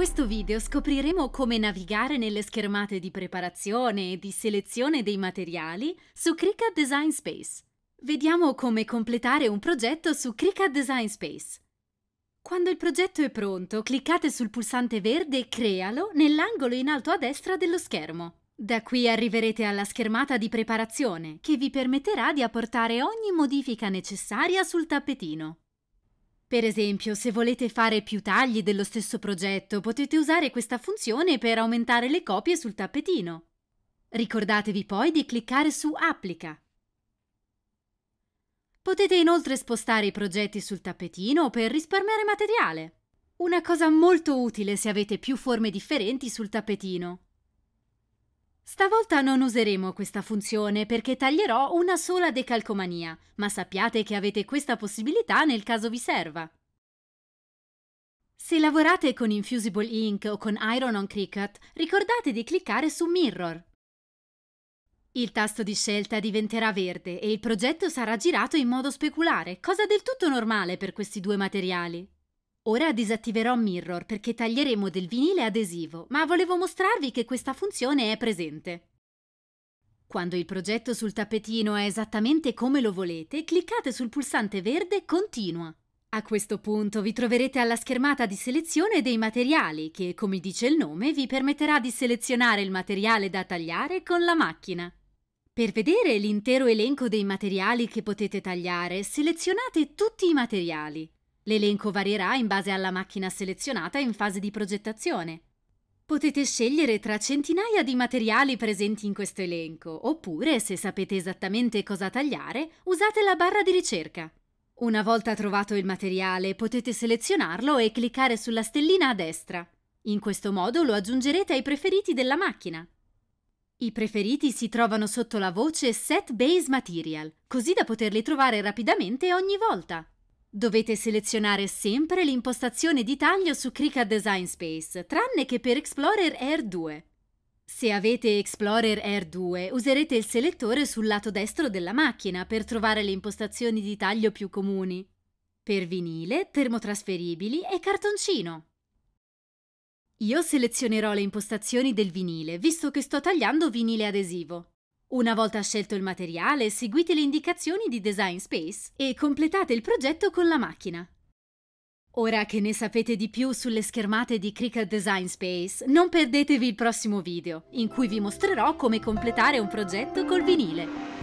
questo video scopriremo come navigare nelle schermate di preparazione e di selezione dei materiali su Cricut Design Space. Vediamo come completare un progetto su Cricut Design Space. Quando il progetto è pronto, cliccate sul pulsante verde e Crealo nell'angolo in alto a destra dello schermo. Da qui arriverete alla schermata di preparazione, che vi permetterà di apportare ogni modifica necessaria sul tappetino. Per esempio, se volete fare più tagli dello stesso progetto, potete usare questa funzione per aumentare le copie sul tappetino. Ricordatevi poi di cliccare su Applica. Potete inoltre spostare i progetti sul tappetino per risparmiare materiale. Una cosa molto utile se avete più forme differenti sul tappetino. Stavolta non useremo questa funzione perché taglierò una sola decalcomania, ma sappiate che avete questa possibilità nel caso vi serva. Se lavorate con Infusible Ink o con Iron on Cricut, ricordate di cliccare su Mirror. Il tasto di scelta diventerà verde e il progetto sarà girato in modo speculare, cosa del tutto normale per questi due materiali. Ora disattiverò Mirror perché taglieremo del vinile adesivo, ma volevo mostrarvi che questa funzione è presente. Quando il progetto sul tappetino è esattamente come lo volete, cliccate sul pulsante verde Continua. A questo punto vi troverete alla schermata di selezione dei materiali che, come dice il nome, vi permetterà di selezionare il materiale da tagliare con la macchina. Per vedere l'intero elenco dei materiali che potete tagliare, selezionate tutti i materiali. L'elenco varierà in base alla macchina selezionata in fase di progettazione. Potete scegliere tra centinaia di materiali presenti in questo elenco, oppure, se sapete esattamente cosa tagliare, usate la barra di ricerca. Una volta trovato il materiale, potete selezionarlo e cliccare sulla stellina a destra. In questo modo lo aggiungerete ai preferiti della macchina. I preferiti si trovano sotto la voce Set Base Material, così da poterli trovare rapidamente ogni volta. Dovete selezionare sempre l'impostazione di taglio su Cricut Design Space, tranne che per Explorer Air 2. Se avete Explorer Air 2, userete il selettore sul lato destro della macchina per trovare le impostazioni di taglio più comuni. Per vinile, termotrasferibili e cartoncino. Io selezionerò le impostazioni del vinile, visto che sto tagliando vinile adesivo. Una volta scelto il materiale, seguite le indicazioni di Design Space e completate il progetto con la macchina. Ora che ne sapete di più sulle schermate di Cricut Design Space, non perdetevi il prossimo video, in cui vi mostrerò come completare un progetto col vinile.